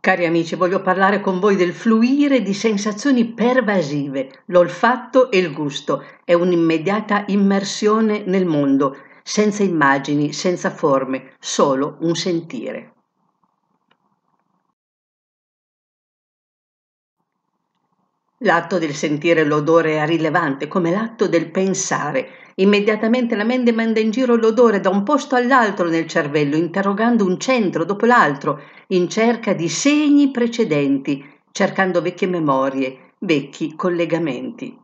Cari amici, voglio parlare con voi del fluire di sensazioni pervasive, l'olfatto e il gusto. È un'immediata immersione nel mondo, senza immagini, senza forme, solo un sentire. L'atto del sentire l'odore è rilevante come l'atto del pensare. Immediatamente la mente manda in giro l'odore da un posto all'altro nel cervello, interrogando un centro dopo l'altro, in cerca di segni precedenti, cercando vecchie memorie, vecchi collegamenti.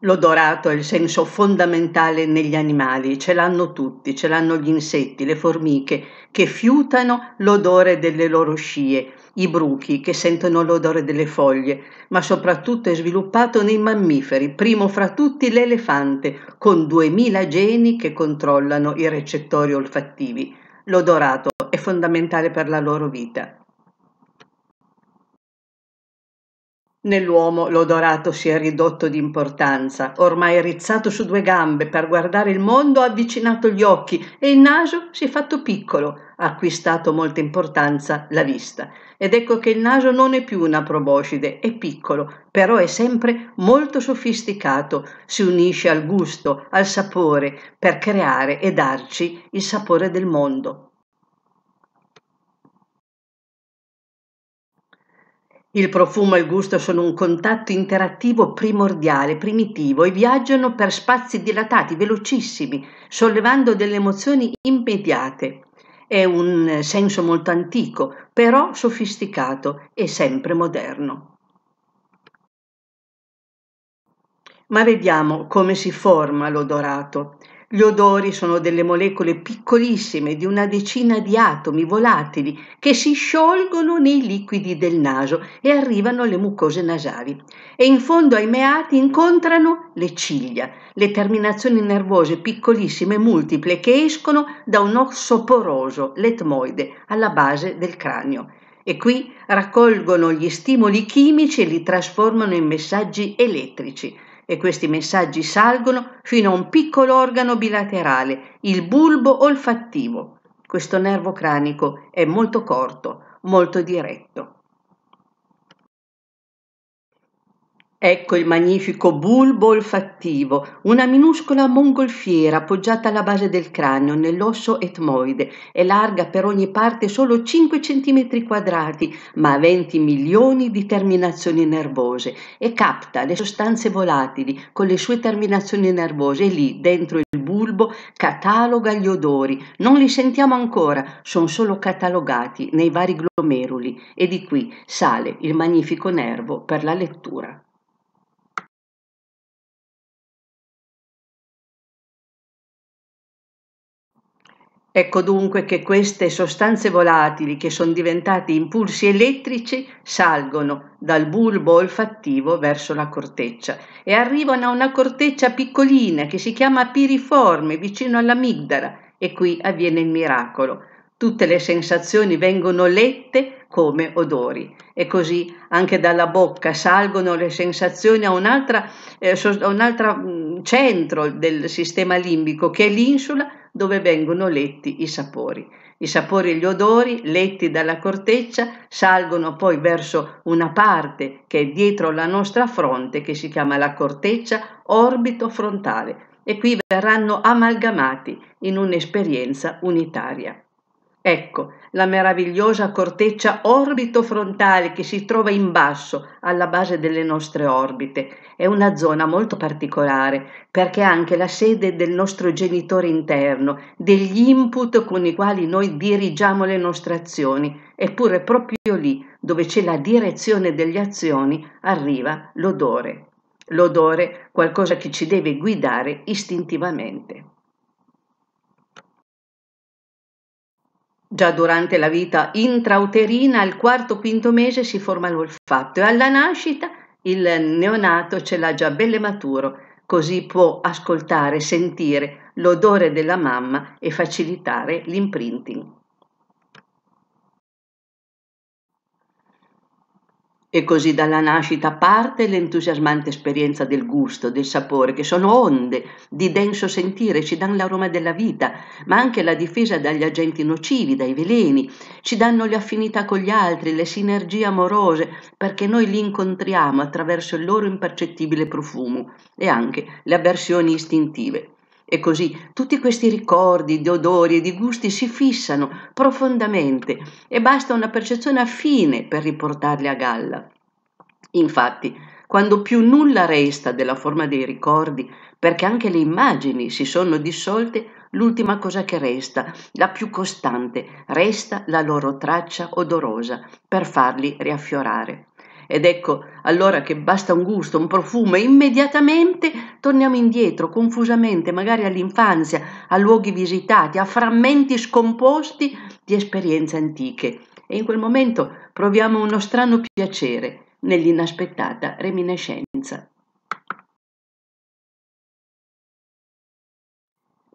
L'odorato è il senso fondamentale negli animali, ce l'hanno tutti, ce l'hanno gli insetti, le formiche che fiutano l'odore delle loro scie, i bruchi che sentono l'odore delle foglie, ma soprattutto è sviluppato nei mammiferi, primo fra tutti l'elefante, con 2000 geni che controllano i recettori olfattivi. L'odorato è fondamentale per la loro vita. Nell'uomo l'odorato si è ridotto di importanza, ormai rizzato su due gambe per guardare il mondo ha avvicinato gli occhi e il naso si è fatto piccolo, ha acquistato molta importanza la vista. Ed ecco che il naso non è più una proboscide, è piccolo, però è sempre molto sofisticato, si unisce al gusto, al sapore, per creare e darci il sapore del mondo. Il profumo e il gusto sono un contatto interattivo primordiale, primitivo e viaggiano per spazi dilatati, velocissimi, sollevando delle emozioni immediate. È un senso molto antico, però sofisticato e sempre moderno. Ma vediamo come si forma l'odorato. Gli odori sono delle molecole piccolissime di una decina di atomi volatili che si sciolgono nei liquidi del naso e arrivano alle mucose nasali. E in fondo ai meati incontrano le ciglia, le terminazioni nervose piccolissime e multiple che escono da un osso poroso, l'etmoide, alla base del cranio. E qui raccolgono gli stimoli chimici e li trasformano in messaggi elettrici e questi messaggi salgono fino a un piccolo organo bilaterale, il bulbo olfattivo. Questo nervo cranico è molto corto, molto diretto. ecco il magnifico bulbo olfattivo una minuscola mongolfiera appoggiata alla base del cranio nell'osso etmoide È larga per ogni parte solo 5 cm quadrati ma ha 20 milioni di terminazioni nervose e capta le sostanze volatili con le sue terminazioni nervose e lì dentro il bulbo cataloga gli odori non li sentiamo ancora sono solo catalogati nei vari glomeruli e di qui sale il magnifico nervo per la lettura Ecco dunque che queste sostanze volatili che sono diventate impulsi elettrici salgono dal bulbo olfattivo verso la corteccia e arrivano a una corteccia piccolina che si chiama piriforme vicino all'amigdala e qui avviene il miracolo. Tutte le sensazioni vengono lette come odori e così anche dalla bocca salgono le sensazioni a un'altra, eh, so, mm, centro del sistema limbico che è l'insula dove vengono letti i sapori. I sapori e gli odori, letti dalla corteccia, salgono poi verso una parte che è dietro la nostra fronte, che si chiama la corteccia orbito frontale, e qui verranno amalgamati in un'esperienza unitaria. Ecco la meravigliosa corteccia orbito-frontale che si trova in basso, alla base delle nostre orbite. È una zona molto particolare perché è anche la sede del nostro genitore interno, degli input con i quali noi dirigiamo le nostre azioni. Eppure proprio lì, dove c'è la direzione delle azioni, arriva l'odore. L'odore, qualcosa che ci deve guidare istintivamente. Già durante la vita intrauterina, al quarto quinto mese, si forma l'olfatto e alla nascita il neonato ce l'ha già belle maturo, così può ascoltare, sentire l'odore della mamma e facilitare l'imprinting. E così dalla nascita parte l'entusiasmante esperienza del gusto, del sapore, che sono onde di denso sentire, ci danno l'aroma della vita, ma anche la difesa dagli agenti nocivi, dai veleni, ci danno le affinità con gli altri, le sinergie amorose, perché noi li incontriamo attraverso il loro impercettibile profumo e anche le avversioni istintive. E così tutti questi ricordi di odori e di gusti si fissano profondamente e basta una percezione affine per riportarli a galla. Infatti, quando più nulla resta della forma dei ricordi, perché anche le immagini si sono dissolte, l'ultima cosa che resta, la più costante, resta la loro traccia odorosa per farli riaffiorare. Ed ecco allora che basta un gusto, un profumo e immediatamente torniamo indietro, confusamente, magari all'infanzia, a luoghi visitati, a frammenti scomposti di esperienze antiche. E in quel momento proviamo uno strano piacere nell'inaspettata reminiscenza.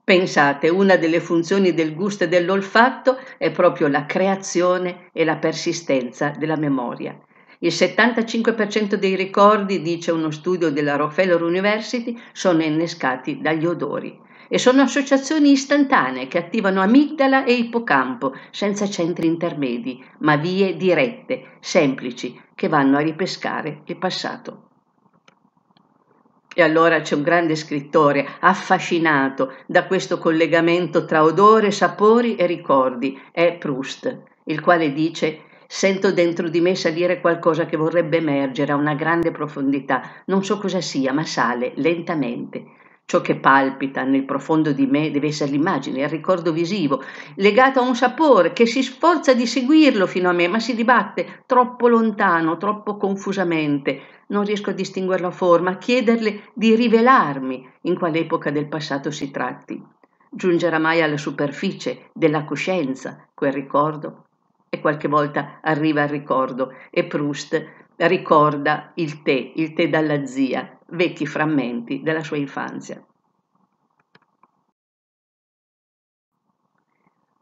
Pensate, una delle funzioni del gusto e dell'olfatto è proprio la creazione e la persistenza della memoria. Il 75% dei ricordi, dice uno studio della Rockefeller University, sono innescati dagli odori e sono associazioni istantanee che attivano amigdala e ippocampo, senza centri intermedi, ma vie dirette, semplici, che vanno a ripescare il passato. E allora c'è un grande scrittore affascinato da questo collegamento tra odore, sapori e ricordi, è Proust, il quale dice Sento dentro di me salire qualcosa che vorrebbe emergere a una grande profondità. Non so cosa sia, ma sale lentamente. Ciò che palpita nel profondo di me deve essere l'immagine, il ricordo visivo, legato a un sapore che si sforza di seguirlo fino a me, ma si dibatte troppo lontano, troppo confusamente. Non riesco a distinguere la forma, a chiederle di rivelarmi in quale epoca del passato si tratti. Giungerà mai alla superficie della coscienza quel ricordo? e qualche volta arriva al ricordo e Proust ricorda il tè, il tè dalla zia, vecchi frammenti della sua infanzia.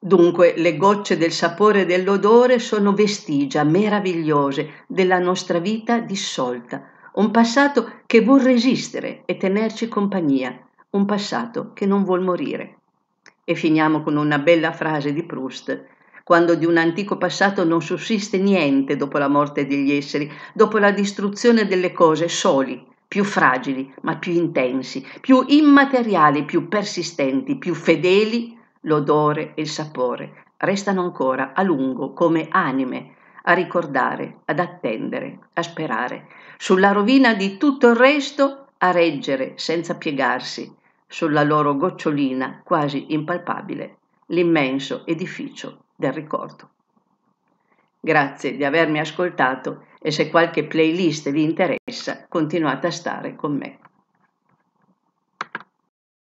Dunque le gocce del sapore e dell'odore sono vestigia meravigliose della nostra vita dissolta, un passato che vuol resistere e tenerci compagnia, un passato che non vuol morire. E finiamo con una bella frase di Proust quando di un antico passato non sussiste niente dopo la morte degli esseri, dopo la distruzione delle cose soli, più fragili, ma più intensi, più immateriali, più persistenti, più fedeli, l'odore e il sapore restano ancora a lungo come anime a ricordare, ad attendere, a sperare, sulla rovina di tutto il resto a reggere senza piegarsi, sulla loro gocciolina quasi impalpabile, l'immenso edificio del ricordo. Grazie di avermi ascoltato e se qualche playlist vi interessa continuate a stare con me.